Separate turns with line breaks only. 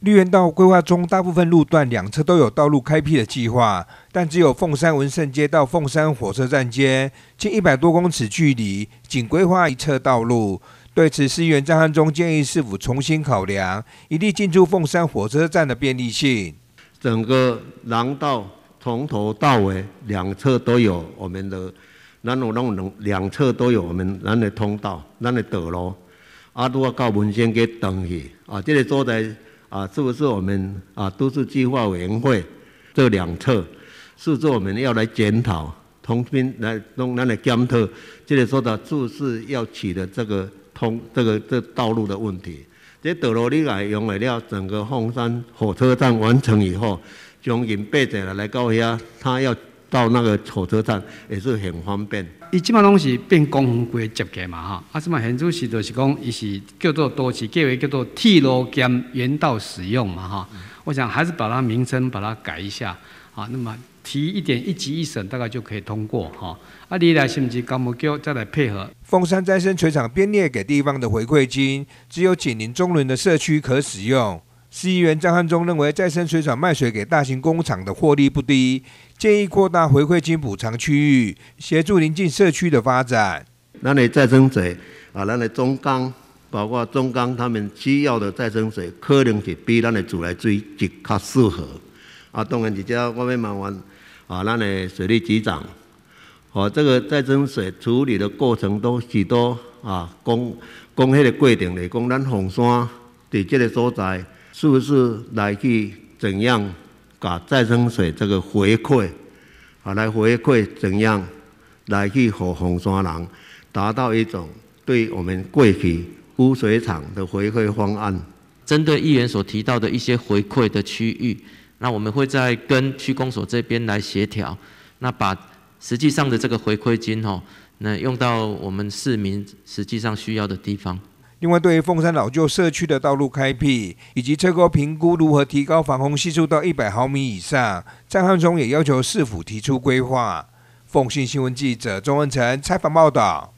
绿园道规划中，大部分路段两侧都有道路开辟的计划，但只有凤山文胜街到凤山火车站街近一百多公尺距离，仅规划一侧道路。对此，市议员张汉忠建议市府重新考量，一定进出凤山火车站的便利性。整个廊道从头到
尾两侧都有我们的，那我那我两侧都有我们咱的通道，咱的道路。啊，如果到文圣街断去，啊，这个坐在。啊，是不是我们啊？都市计划委员会这两侧，是不是我们要来检讨、重新来弄那个检测，这里说的，就是要取的这个通这个这道路的问题。这德罗利来用了整个凤山火车站完成以后，将银背站来高压，他要。
到那个火车站也是很方便。伊即马拢是变公园归集体嘛哈，啊，即马现在是就是讲，伊是叫做多次改为叫做铁路兼原道使用嘛哈。我想还是把它名称把它改一下，啊，那么提一点一级一审大概就可以通过哈。啊，你来是不是干部局再来配合？凤山再
生水厂编列给地方的回馈金，只有紧邻中仑的社区可使用。议员张汉忠认为，再生水厂卖水给大型工厂的获利不低，建议扩大回馈金补偿区域，协助邻近社区的发展。咱的再生水
啊，咱的中钢，包括中钢他们需要的再生水，可能是比咱的自来水较适合。啊，当然一只我们慢慢啊，咱的水利局长，哦，这个再生水处理的过程都许多啊，讲讲迄个规定来讲，咱红山在即个所在。是不是来去怎样把再生水这个回馈啊来回馈怎样来去和红双郎达到一种
对我们贵溪污水厂的回馈方案？针对议员所提到的一些回馈的区域，那我们会在跟区公所这边来协调，那把实际上的这个回馈金哦，那用到我们市民实际上需要的地方。
另外，对于凤山老旧社区的道路开辟以及车高评估，如何提高防洪系数到一百毫米以上？张汉松也要求市府提出规划。凤信新闻记者钟文成采访报道。